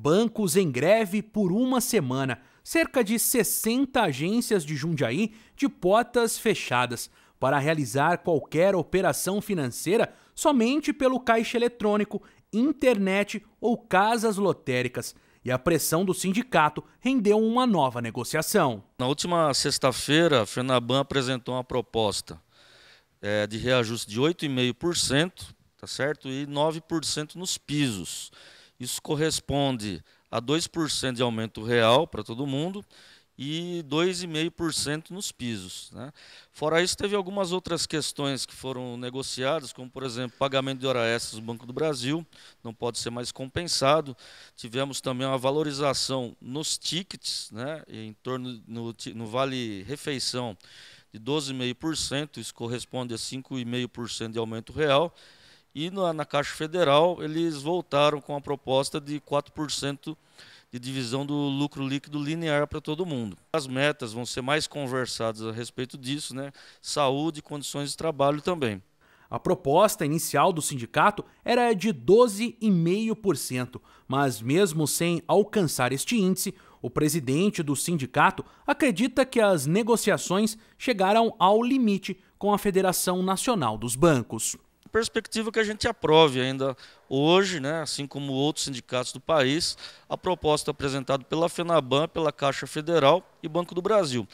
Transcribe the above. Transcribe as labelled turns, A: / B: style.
A: Bancos em greve por uma semana. Cerca de 60 agências de Jundiaí de portas fechadas para realizar qualquer operação financeira somente pelo caixa eletrônico, internet ou casas lotéricas. E a pressão do sindicato rendeu uma nova
B: negociação. Na última sexta-feira, a Fenaban apresentou uma proposta é, de reajuste de 8,5%, tá certo? E 9% nos pisos. Isso corresponde a 2% de aumento real para todo mundo e 2,5% nos pisos. Né? Fora isso, teve algumas outras questões que foram negociadas, como, por exemplo, pagamento de hora extra do Banco do Brasil, não pode ser mais compensado. Tivemos também uma valorização nos tickets, né? em torno no, no Vale Refeição, de 12,5%, isso corresponde a 5,5% de aumento real, e na, na Caixa Federal, eles voltaram com a proposta de 4% de divisão do lucro líquido linear para todo mundo. As metas vão ser mais conversadas a respeito disso, né? Saúde e condições de trabalho também. A
A: proposta inicial do sindicato era de 12,5%, mas mesmo sem alcançar este índice, o presidente do sindicato acredita que as negociações chegaram ao limite com a Federação Nacional dos Bancos
B: perspectiva que a gente aprove ainda hoje, né, assim como outros sindicatos do país, a proposta apresentada pela FENABAN, pela Caixa Federal e Banco do Brasil.